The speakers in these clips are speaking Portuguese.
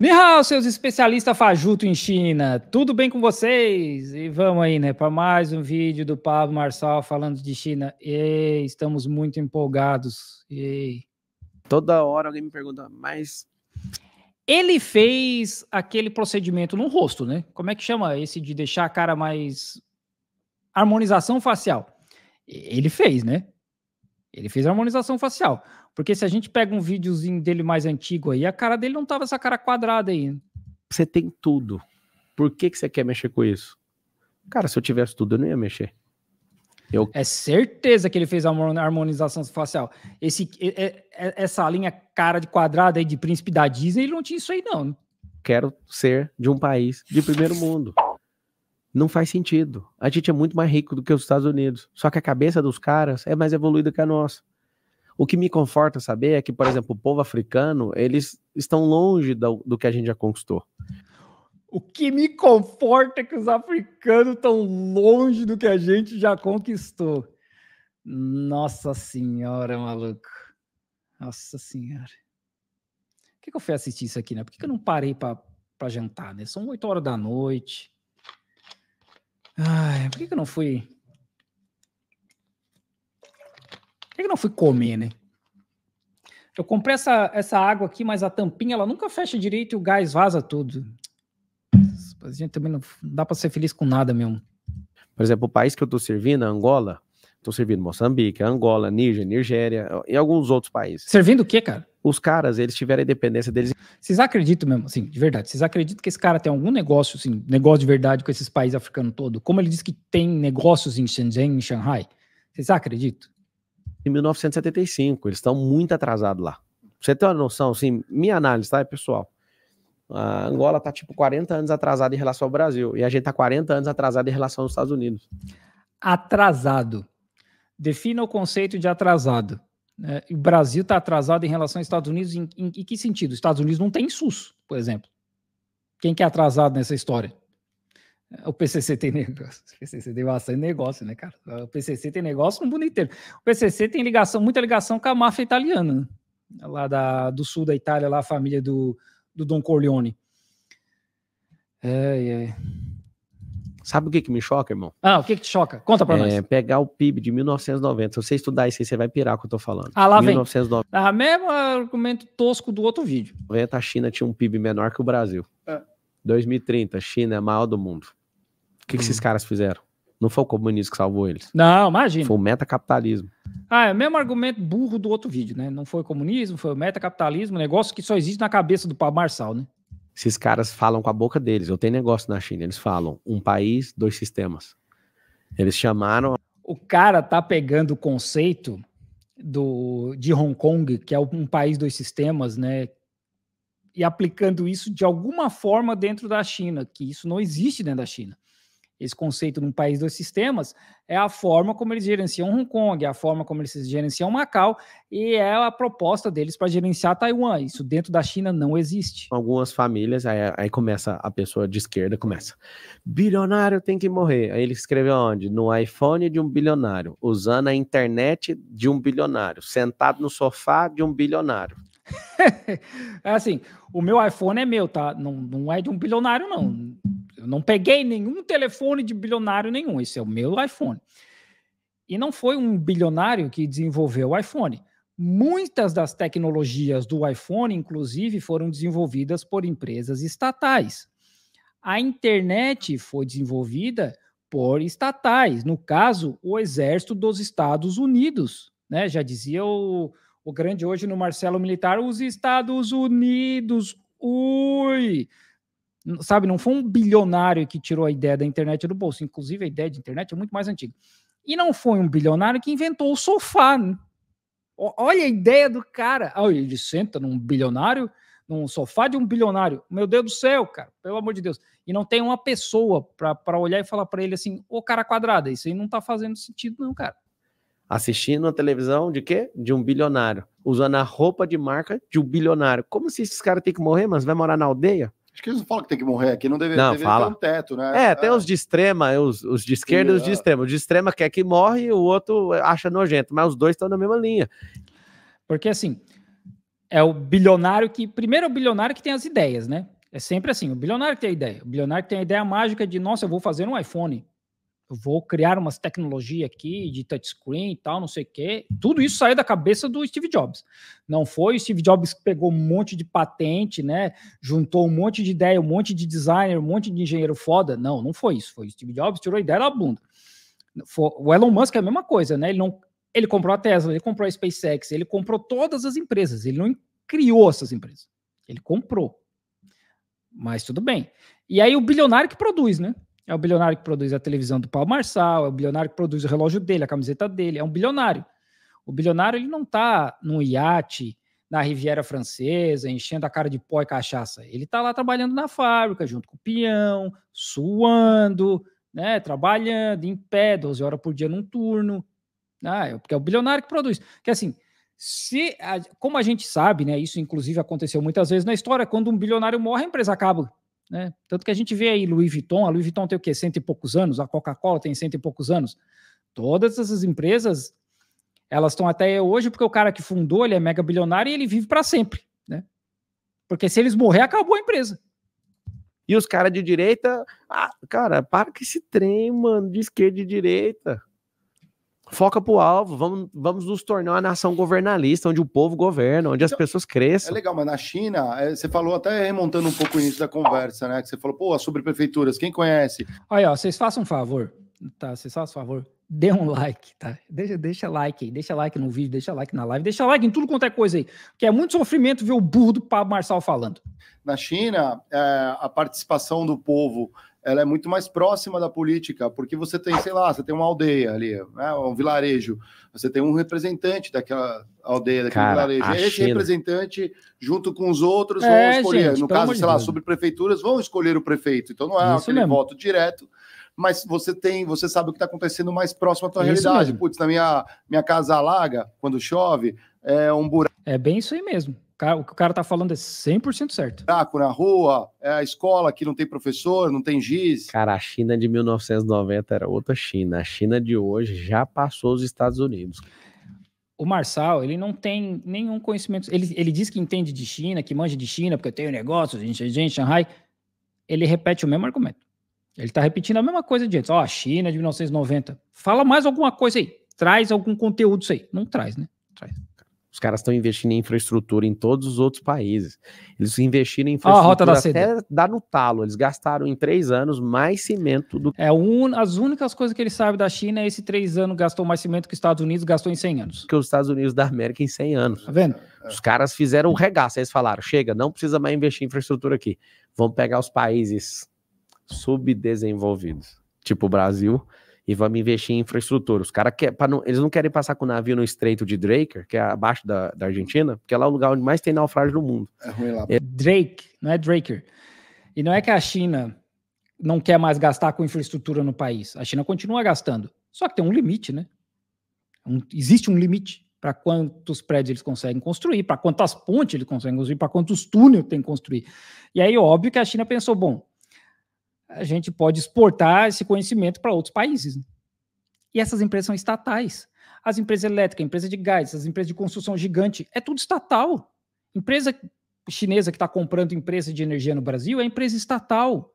Nihao, seus especialistas fajuto em China, tudo bem com vocês? E vamos aí, né, para mais um vídeo do Pablo Marçal falando de China. E estamos muito empolgados. E toda hora alguém me pergunta, mas ele fez aquele procedimento no rosto, né? Como é que chama esse de deixar a cara mais harmonização facial? Ele fez, né? Ele fez harmonização facial. Porque se a gente pega um videozinho dele mais antigo aí, a cara dele não tava essa cara quadrada aí. Você tem tudo. Por que, que você quer mexer com isso? Cara, se eu tivesse tudo, eu não ia mexer. Eu... É certeza que ele fez a harmonização facial. Esse, essa linha cara de quadrada aí de príncipe da Disney, ele não tinha isso aí, não. Quero ser de um país de primeiro mundo. Não faz sentido. A gente é muito mais rico do que os Estados Unidos. Só que a cabeça dos caras é mais evoluída que a nossa. O que me conforta saber é que, por exemplo, o povo africano, eles estão longe do, do que a gente já conquistou. O que me conforta é que os africanos estão longe do que a gente já conquistou. Nossa senhora, maluco. Nossa senhora. Por que, que eu fui assistir isso aqui, né? Por que, que eu não parei para jantar, né? São 8 horas da noite. Ai, por que, que eu não fui que não fui comer, né? Eu comprei essa, essa água aqui, mas a tampinha ela nunca fecha direito e o gás vaza tudo. A gente também não dá para ser feliz com nada mesmo. Por exemplo, o país que eu tô servindo, Angola, tô servindo Moçambique, Angola, Níger, Nigéria e alguns outros países. Servindo o quê, cara? Os caras, eles tiveram a independência deles. Vocês acreditam mesmo, assim, de verdade, vocês acreditam que esse cara tem algum negócio, assim, negócio de verdade com esses países africanos todo? Como ele diz que tem negócios em Shenzhen, em Shanghai? Vocês acreditam? em 1975. Eles estão muito atrasados lá. você tem uma noção, assim, minha análise, tá, pessoal? A Angola tá tipo 40 anos atrasada em relação ao Brasil e a gente tá 40 anos atrasado em relação aos Estados Unidos. Atrasado. Defina o conceito de atrasado. É, o Brasil está atrasado em relação aos Estados Unidos em, em, em que sentido? Os Estados Unidos não tem SUS, por exemplo. Quem que é atrasado nessa história? O PCC tem negócio. O PCC tem bastante negócio, né, cara? O PCC tem negócio no mundo inteiro. O PCC tem ligação, muita ligação com a máfia italiana, lá da, do sul da Itália, lá a família do, do Don Corleone. É, é. Sabe o que, que me choca, irmão? Ah, o que, que te choca? Conta pra é, nós. Pegar o PIB de 1990. Se você estudar isso aí, você vai pirar o que eu tô falando. Ah, lá 1990. vem. A ah, mesmo argumento tosco do outro vídeo. A China tinha um PIB menor que o Brasil. É. Ah. 2030, China é a maior do mundo que, que esses hum. caras fizeram? Não foi o comunismo que salvou eles. Não, imagina. Foi o metacapitalismo. Ah, é o mesmo argumento burro do outro vídeo, né? Não foi o comunismo, foi o metacapitalismo, um negócio que só existe na cabeça do Pablo Marçal, né? Esses caras falam com a boca deles. Eu tenho negócio na China, eles falam um país, dois sistemas. Eles chamaram. O cara tá pegando o conceito do, de Hong Kong, que é um país, dois sistemas, né? E aplicando isso de alguma forma dentro da China, que isso não existe dentro da China esse conceito num país dois sistemas é a forma como eles gerenciam Hong Kong, é a forma como eles gerenciam Macau e é a proposta deles para gerenciar Taiwan. Isso dentro da China não existe. Algumas famílias, aí, aí, começa a pessoa de esquerda começa. Bilionário tem que morrer. Aí ele escreveu onde? No iPhone de um bilionário, usando a internet de um bilionário, sentado no sofá de um bilionário. é assim, o meu iPhone é meu, tá? Não, não é de um bilionário, não não peguei nenhum telefone de bilionário nenhum. Esse é o meu iPhone. E não foi um bilionário que desenvolveu o iPhone. Muitas das tecnologias do iPhone, inclusive, foram desenvolvidas por empresas estatais. A internet foi desenvolvida por estatais, no caso, o Exército dos Estados Unidos. Né? Já dizia o, o grande hoje no Marcelo Militar, os Estados Unidos, ui! sabe, não foi um bilionário que tirou a ideia da internet do bolso, inclusive a ideia de internet é muito mais antiga. E não foi um bilionário que inventou o sofá. Olha a ideia do cara. Ah, ele senta num bilionário, num sofá de um bilionário. Meu Deus do céu, cara, pelo amor de Deus. E não tem uma pessoa para olhar e falar para ele assim: ô cara quadrada, isso aí não tá fazendo sentido, não, cara. Assistindo a televisão de quê? De um bilionário. Usando a roupa de marca de um bilionário. Como se esses caras têm que morrer, mas vai morar na aldeia? Acho que eles não falam que tem que morrer aqui, não deveria, ter um teto, né? É, tem é. os de extrema, é os, os de esquerda e os de é. extrema. O de extrema quer que morre e o outro acha nojento, mas os dois estão na mesma linha. Porque assim, é o bilionário que. Primeiro é o bilionário que tem as ideias, né? É sempre assim, o bilionário que tem a ideia. O bilionário que tem a ideia mágica de, nossa, eu vou fazer um iPhone vou criar umas tecnologias aqui de touchscreen e tal, não sei o quê. Tudo isso saiu da cabeça do Steve Jobs. Não foi o Steve Jobs que pegou um monte de patente, né? Juntou um monte de ideia, um monte de designer, um monte de engenheiro foda. Não, não foi isso. Foi o Steve Jobs tirou a ideia da bunda. O Elon Musk é a mesma coisa, né? Ele não ele comprou a Tesla, ele comprou a SpaceX, ele comprou todas as empresas. Ele não criou essas empresas. Ele comprou. Mas tudo bem. E aí o bilionário que produz, né? É o bilionário que produz a televisão do Paulo Marçal, é o bilionário que produz o relógio dele, a camiseta dele, é um bilionário. O bilionário ele não está num iate na Riviera Francesa, enchendo a cara de pó e cachaça. Ele está lá trabalhando na fábrica, junto com o peão, suando, né, trabalhando em pé, 12 horas por dia num turno. Ah, é porque é o bilionário que produz. Que assim, se como a gente sabe, né, isso inclusive aconteceu muitas vezes na história, quando um bilionário morre, a empresa acaba. Né? Tanto que a gente vê aí Louis Vuitton, a Louis Vuitton tem o quê? Cento e poucos anos, a Coca-Cola tem cento e poucos anos. Todas essas empresas, elas estão até hoje porque o cara que fundou, ele é mega bilionário e ele vive para sempre. Né? Porque se eles morrer, acabou a empresa. E os caras de direita, ah, cara, para com esse trem, mano, de esquerda e direita foca pro alvo, vamos, vamos nos tornar uma nação governalista, onde o povo governa, onde então, as pessoas cresçam. É legal, mas na China, é, você falou até remontando um pouco o início da conversa, né? Que você falou, pô, sobre prefeituras, quem conhece? Aí, ó, vocês façam um favor, tá? Vocês façam um favor, dê um like, tá? Deixa, deixa like aí, deixa like no vídeo, deixa like na live, deixa like em tudo quanto é coisa aí, que é muito sofrimento ver o burro do Pablo Marçal falando. Na China, é, a participação do povo ela é muito mais próxima da política, porque você tem, sei lá, você tem uma aldeia ali, né, um vilarejo, você tem um representante daquela aldeia, daquele Cara, vilarejo. Esse China. representante, junto com os outros, é, vão escolher. Gente, no caso, sei Deus. lá, sobre prefeituras, vão escolher o prefeito. Então não é Isso aquele mesmo. voto direto, mas você tem, você sabe o que está acontecendo mais próximo à tua é isso realidade. Mesmo. Putz, na minha, minha casa alaga quando chove, é um buraco. É bem isso aí mesmo o que o cara tá falando é 100% certo. Taco na rua, é a escola que não tem professor, não tem giz. Cara, a China de 1990 era outra China. A China de hoje já passou os Estados Unidos. O Marçal, ele não tem nenhum conhecimento. Ele, ele diz que entende de China, que manja de China, porque eu tenho negócios, gente, gente, Shanghai. Ele repete o mesmo argumento. Ele tá repetindo a mesma coisa de antes. Ó, oh, a China de 1990. Fala mais alguma coisa aí. Traz algum conteúdo isso aí. Não traz, né? Traz. Os caras estão investindo em infraestrutura em todos os outros países. Eles investiram em infraestrutura ah, até dar no talo. Eles gastaram em três anos mais cimento do que. É, as únicas coisas que eles sabem da China é esse três anos gastou mais cimento que os Estados Unidos gastou em 100 anos. Que os Estados Unidos da América em 100 anos. Tá vendo? Os caras fizeram um regaço. Eles falaram: chega, não precisa mais investir em infraestrutura aqui. Vamos pegar os países subdesenvolvidos, tipo o Brasil, e vamos investir em infraestrutura. Os caras eles não querem passar com o navio no Estreito de Drake, que é abaixo da, da Argentina, porque é lá é o lugar onde mais tem naufrágio no mundo. É ruim lá. É. Drake, não é Draker. E não é que a China não quer mais gastar com infraestrutura no país. A China continua gastando. Só que tem um limite, né? Um, existe um limite para quantos prédios eles conseguem construir, para quantas pontes eles conseguem construir, para quantos túneis tem que construir. E aí, óbvio que a China pensou: bom, a gente pode exportar esse conhecimento para outros países. Né? E essas empresas são estatais. As empresas elétricas, empresas de gás, as empresas de construção gigante, é tudo estatal. Empresa chinesa que está comprando empresa de energia no Brasil é empresa estatal.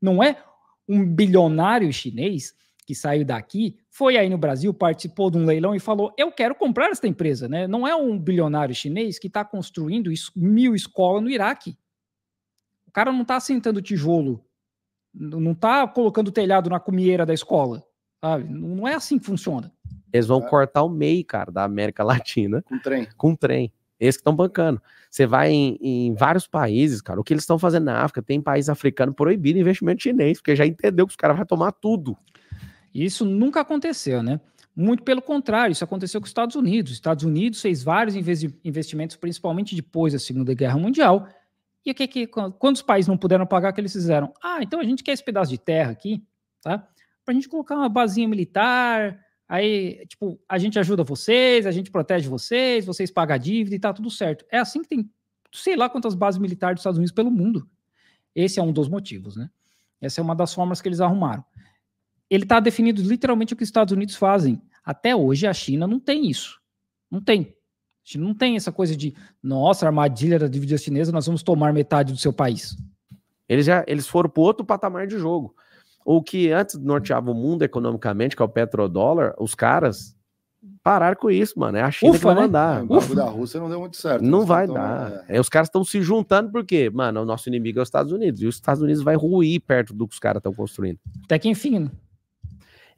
Não é um bilionário chinês que saiu daqui, foi aí no Brasil, participou de um leilão e falou: Eu quero comprar esta empresa, né? Não é um bilionário chinês que está construindo mil escolas no Iraque. O cara não está assentando tijolo não tá colocando telhado na comieira da escola, sabe? Não é assim que funciona. Eles vão é. cortar o meio, cara, da América Latina. Com trem. Com trem. Eles que estão bancando. Você vai em, em, vários países, cara, o que eles estão fazendo na África, tem país africano proibindo investimento chinês, porque já entendeu que os caras vão tomar tudo. Isso nunca aconteceu, né? Muito pelo contrário, isso aconteceu com os Estados Unidos. Os Estados Unidos fez vários investimentos, principalmente depois da Segunda Guerra Mundial, e o que que quando os países não puderam pagar, o que eles fizeram? Ah, então a gente quer esse pedaço de terra aqui, tá? Para a gente colocar uma basinha militar, aí tipo a gente ajuda vocês, a gente protege vocês, vocês pagam a dívida e tá tudo certo. É assim que tem, sei lá quantas bases militares dos Estados Unidos pelo mundo. Esse é um dos motivos, né? Essa é uma das formas que eles arrumaram. Ele está definido literalmente o que os Estados Unidos fazem. Até hoje a China não tem isso. Não tem gente não tem essa coisa de, nossa, armadilha da dívida chinesa, nós vamos tomar metade do seu país. Eles já eles foram para outro patamar de jogo. O que antes norteava o mundo economicamente, que é o petrodólar, os caras pararam com isso, mano. É a China Ufa, que vai né? mandar. O bagulho da Rússia não deu muito certo. Não né? vai então, dar. Tomando, é. é. Os caras estão se juntando porque, mano, o nosso inimigo é os Estados Unidos. E os Estados Unidos vai ruir perto do que os caras estão construindo. Até que enfim, né?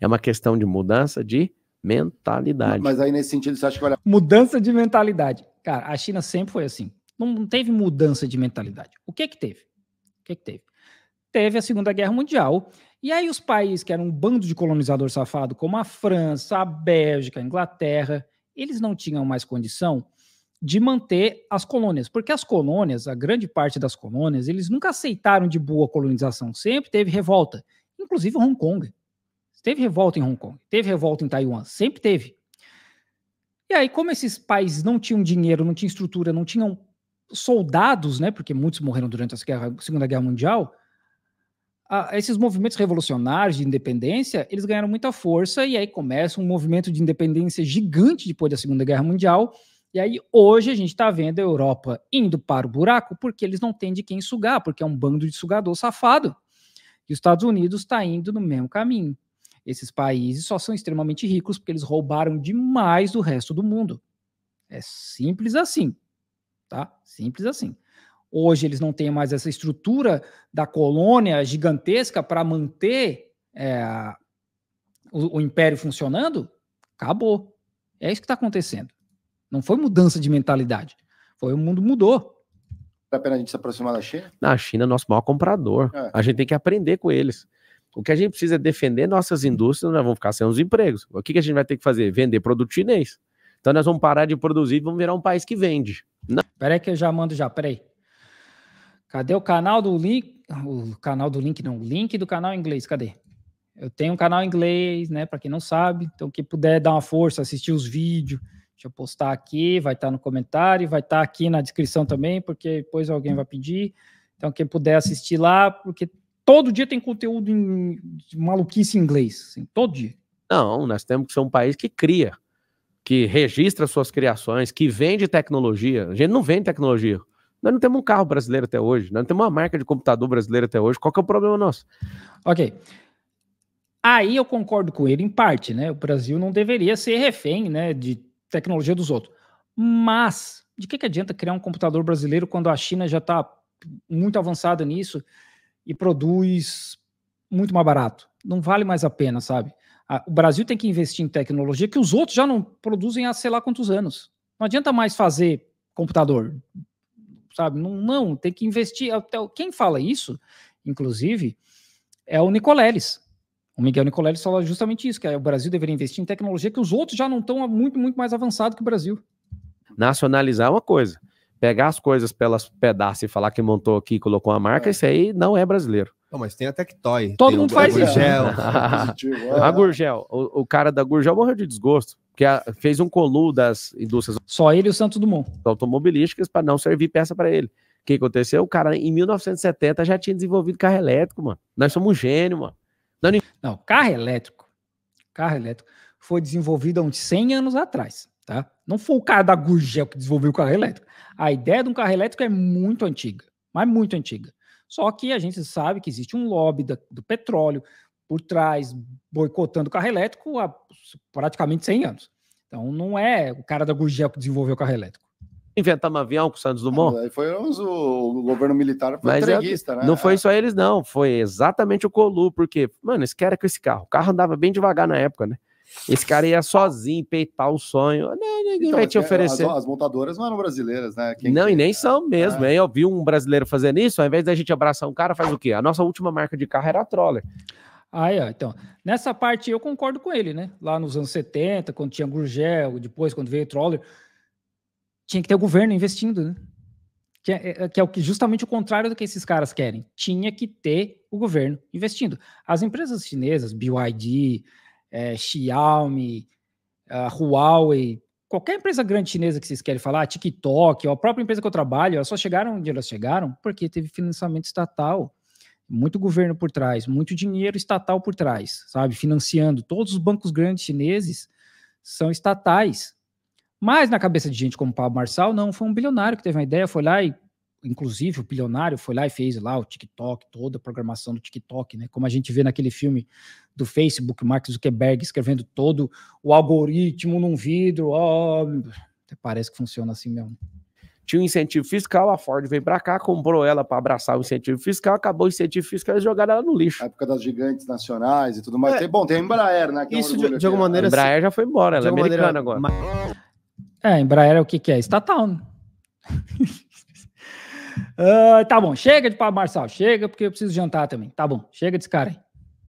É uma questão de mudança de Mentalidade. Mas aí, nesse sentido, você acha que vai. Mudança de mentalidade. Cara, a China sempre foi assim. Não teve mudança de mentalidade. O que que teve? O que que teve? Teve a Segunda Guerra Mundial. E aí, os países que eram um bando de colonizador safado, como a França, a Bélgica, a Inglaterra, eles não tinham mais condição de manter as colônias, porque as colônias, a grande parte das colônias, eles nunca aceitaram de boa colonização, sempre teve revolta, inclusive Hong Kong. Teve revolta em Hong Kong, teve revolta em Taiwan, sempre teve. E aí, como esses países não tinham dinheiro, não tinham estrutura, não tinham soldados, né? Porque muitos morreram durante a Segunda Guerra Mundial. esses movimentos revolucionários de independência, eles ganharam muita força e aí começa um movimento de independência gigante depois da Segunda Guerra Mundial. E aí hoje a gente está vendo a Europa indo para o buraco porque eles não têm de quem sugar, porque é um bando de sugador safado. E os Estados Unidos está indo no mesmo caminho. Esses países só são extremamente ricos porque eles roubaram demais do resto do mundo. É simples assim, tá? Simples assim. Hoje eles não têm mais essa estrutura da colônia gigantesca para manter é, o, o império funcionando. Acabou. É isso que está acontecendo. Não foi mudança de mentalidade. Foi o mundo mudou. Vale a pena a gente se aproximar da China? Na China, nosso maior comprador. É. A gente tem que aprender com eles. O que a gente precisa é defender nossas indústrias, nós vamos ficar sem os empregos. O que, que a gente vai ter que fazer? Vender produto chinês. Então nós vamos parar de produzir e vamos virar um país que vende. Não. Peraí que eu já mando já, peraí. Cadê o canal do link? O canal do link não, o link do canal em inglês, cadê? Eu tenho um canal em inglês, né, para quem não sabe, então quem puder dar uma força, assistir os vídeos, deixa eu postar aqui, vai estar tá no comentário, vai estar tá aqui na descrição também, porque depois alguém vai pedir. Então quem puder assistir lá, porque todo dia tem conteúdo em maluquice em inglês, assim, todo dia. Não, nós temos que ser um país que cria, que registra suas criações, que vende tecnologia. A gente não vende tecnologia. Nós não temos um carro brasileiro até hoje, nós não temos uma marca de computador brasileira até hoje. Qual que é o problema nosso? Ok. Aí eu concordo com ele em parte, né? O Brasil não deveria ser refém, né, de tecnologia dos outros. Mas de que, que adianta criar um computador brasileiro quando a China já está muito avançada nisso? e produz muito mais barato. Não vale mais a pena, sabe? O Brasil tem que investir em tecnologia que os outros já não produzem há sei lá quantos anos. Não adianta mais fazer computador, sabe? Não, não tem que investir. Até quem fala isso, inclusive, é o Nicoleles. O Miguel Nicoleles fala justamente isso, que é, o Brasil deveria investir em tecnologia que os outros já não estão muito, muito mais avançado que o Brasil. Nacionalizar é uma coisa pegar as coisas pelas pedaços e falar que montou aqui e colocou uma marca, é. isso aí não é brasileiro. Não, mas tem a Tectoy. Todo mundo faz Gurgel, isso. É. A Gurgel, o, o, cara da Gurgel morreu de desgosto, porque a, fez um colu das indústrias. Só ele e o Santos Dumont. Automobilísticas para não servir peça para ele. O que aconteceu? O cara em 1970 já tinha desenvolvido carro elétrico, mano. Nós somos um gênio, mano. Não, não carro elétrico. Carro elétrico foi desenvolvido há uns 100 anos atrás. Tá? Não foi o cara da Gurgel que desenvolveu o carro elétrico. A ideia de um carro elétrico é muito antiga, mas muito antiga. Só que a gente sabe que existe um lobby da, do petróleo por trás, boicotando o carro elétrico há praticamente 100 anos. Então não é o cara da Gurgel que desenvolveu o carro elétrico. Inventaram um avião com o Santos Dumont? Não, foi o, o, governo militar foi Mas é entreguista, é, né? Não foi é. só eles, não. Foi exatamente o Colu, porque, mano, esse cara com esse carro. O carro andava bem devagar na época, né? Esse cara ia sozinho peitar o sonho. Não, ninguém então, vai é te é, oferecer. As, as, montadoras não eram brasileiras, né? Quem não, que... e nem são é, mesmo. É. Né? Aí eu vi um brasileiro fazendo isso, ao invés da gente abraçar um cara, faz o quê? A nossa última marca de carro era a Troller. Aí, ó, então, nessa parte eu concordo com ele, né? Lá nos anos 70, quando tinha Gurgel, depois quando veio Troller, tinha que ter o governo investindo, né? Que é, que é o que justamente o contrário do que esses caras querem. Tinha que ter o governo investindo. As empresas chinesas, BYD, é, Xiaomi, Huawei, qualquer empresa grande chinesa que vocês querem falar, TikTok, a própria empresa que eu trabalho, elas só chegaram onde elas chegaram porque teve financiamento estatal, muito governo por trás, muito dinheiro estatal por trás, sabe? Financiando. Todos os bancos grandes chineses são estatais. Mas na cabeça de gente como Pablo Marçal, não, foi um bilionário que teve uma ideia, foi lá e, inclusive, o bilionário foi lá e fez lá o TikTok, toda a programação do TikTok, né? Como a gente vê naquele filme do Facebook, Mark Zuckerberg escrevendo todo o algoritmo num vidro. Ó, até parece que funciona assim mesmo. Tinha um incentivo fiscal, a Ford veio para cá, comprou ela para abraçar o incentivo fiscal, acabou o incentivo fiscal e jogaram ela no lixo. Na época das gigantes nacionais e tudo mais. É. bom, tem a Embraer, né? Isso, é um de, de, alguma né? maneira... A Embraer já foi embora, ela é americana maneira... agora. É, Embraer é o que que é? Estatal, né? Uh, tá bom, chega de papo Marçal, chega, porque eu preciso jantar também. Tá bom, chega desse cara aí.